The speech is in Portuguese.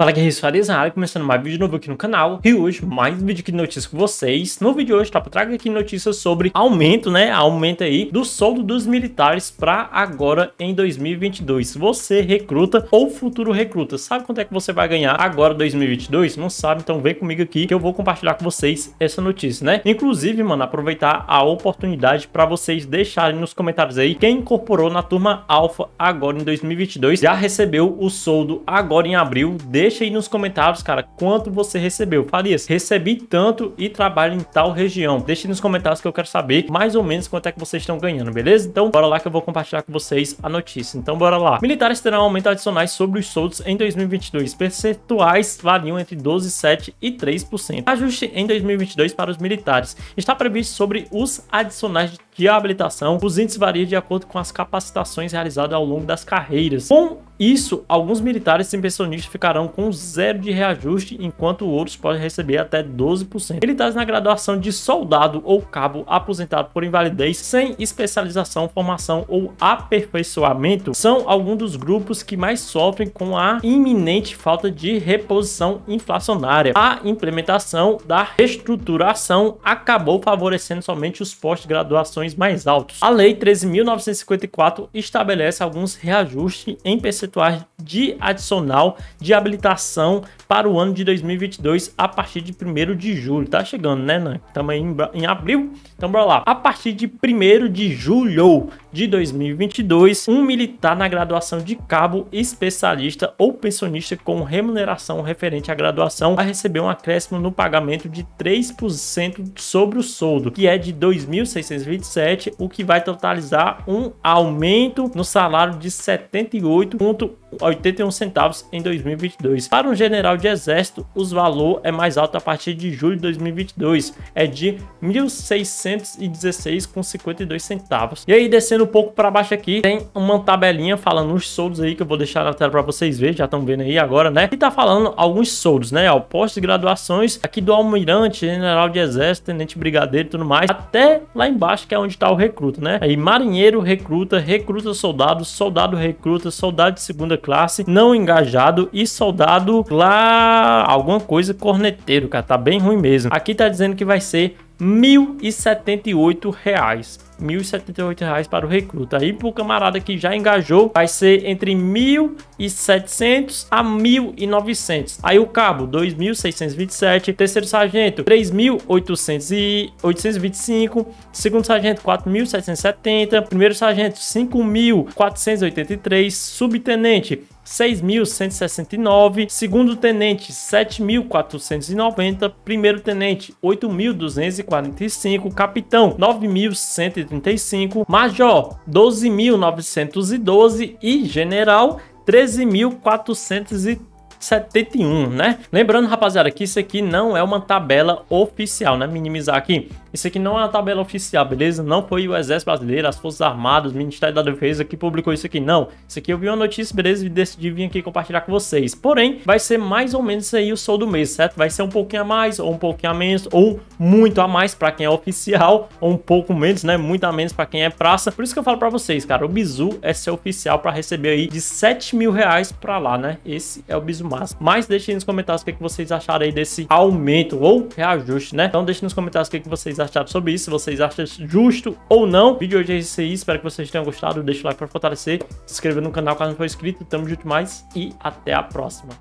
Fala que Farias na área, começando mais um vídeo novo aqui no canal E hoje, mais um vídeo aqui de notícias com vocês No vídeo de hoje, tá, eu trago aqui notícias sobre aumento, né, aumento aí do soldo dos militares para agora em 2022 Você recruta ou futuro recruta, sabe quanto é que você vai ganhar agora 2022? Não sabe? Então vem comigo aqui que eu vou compartilhar com vocês essa notícia, né Inclusive, mano, aproveitar a oportunidade para vocês deixarem nos comentários aí Quem incorporou na turma Alpha agora em 2022 já recebeu o soldo agora em abril de deixa aí nos comentários, cara, quanto você recebeu. Farias, recebi tanto e trabalho em tal região. Deixe nos comentários que eu quero saber mais ou menos quanto é que vocês estão ganhando, beleza? Então, bora lá que eu vou compartilhar com vocês a notícia. Então, bora lá. Militares terão aumento adicionais sobre os soldos em 2022. Percentuais variam entre 12,7% e 3%. Ajuste em 2022 para os militares. Está previsto sobre os adicionais de de habilitação. Os índices variam de acordo com as capacitações realizadas ao longo das carreiras. Com isso, alguns militares sem pensionistas ficarão com zero de reajuste, enquanto outros podem receber até 12%. Militares na graduação de soldado ou cabo aposentado por invalidez, sem especialização, formação ou aperfeiçoamento, são alguns dos grupos que mais sofrem com a iminente falta de reposição inflacionária. A implementação da reestruturação acabou favorecendo somente os pós-graduações mais altos. A Lei 13.954 estabelece alguns reajustes em percentuais de adicional de habilitação para o ano de 2022 a partir de 1 de julho. Tá chegando, né, Nan? Estamos em, em abril, então bora lá. A partir de 1 de julho, de 2022, um militar na graduação de cabo, especialista ou pensionista com remuneração referente à graduação vai receber um acréscimo no pagamento de 3% sobre o soldo, que é de 2.627, o que vai totalizar um aumento no salário de 78,1%. 81 centavos em 2022. Para um general de exército, o valor é mais alto a partir de julho de 2022, é de 1.616,52 centavos. E aí descendo um pouco para baixo aqui, tem uma tabelinha falando os soldos aí que eu vou deixar na tela para vocês verem, já estão vendo aí agora, né? E tá falando alguns soldos, né? Ó, pós graduações aqui do almirante, general de exército, tenente brigadeiro e tudo mais, até lá embaixo que é onde tá o recruta, né? Aí marinheiro recruta, recruta soldado, soldado recruta, soldado de segunda classe, não engajado e soldado lá alguma coisa corneteiro, cara, tá bem ruim mesmo. Aqui tá dizendo que vai ser R$ 1.078. R$ 1.078 para o recruta. Aí para o camarada que já engajou, vai ser entre R$ 1.700 a R$ 1.900. Aí o cabo, R$ 2.627. Terceiro sargento, R$ 3.825. Segundo sargento, R$ 4.770. Primeiro sargento, R$ 5.483. Subtenente, 6.169, segundo tenente 7.490, primeiro tenente 8.245, capitão 9.135 1.935, Major 12.912 e General 13.430. 71, né? Lembrando, rapaziada, que isso aqui não é uma tabela oficial, né? Minimizar aqui. Isso aqui não é uma tabela oficial, beleza? Não foi o Exército Brasileiro, as Forças Armadas, o Ministério da Defesa que publicou isso aqui, não. Isso aqui eu vi uma notícia, beleza? E decidi vir aqui compartilhar com vocês. Porém, vai ser mais ou menos isso aí o sol do mês, certo? Vai ser um pouquinho a mais, ou um pouquinho a menos, ou muito a mais para quem é oficial, ou um pouco menos, né? Muito a menos para quem é praça. Por isso que eu falo para vocês, cara, o Bizu é ser oficial para receber aí de 7 mil reais para lá, né? Esse é o Bizu mas Mas aí nos comentários o que, é que vocês acharam aí desse aumento ou reajuste, né? Então deixe nos comentários o que, é que vocês acharam sobre isso, se vocês acham justo ou não. O vídeo hoje é isso aí, espero que vocês tenham gostado. Deixa o like para fortalecer, se inscreva no canal caso não for inscrito. Tamo junto mais e até a próxima.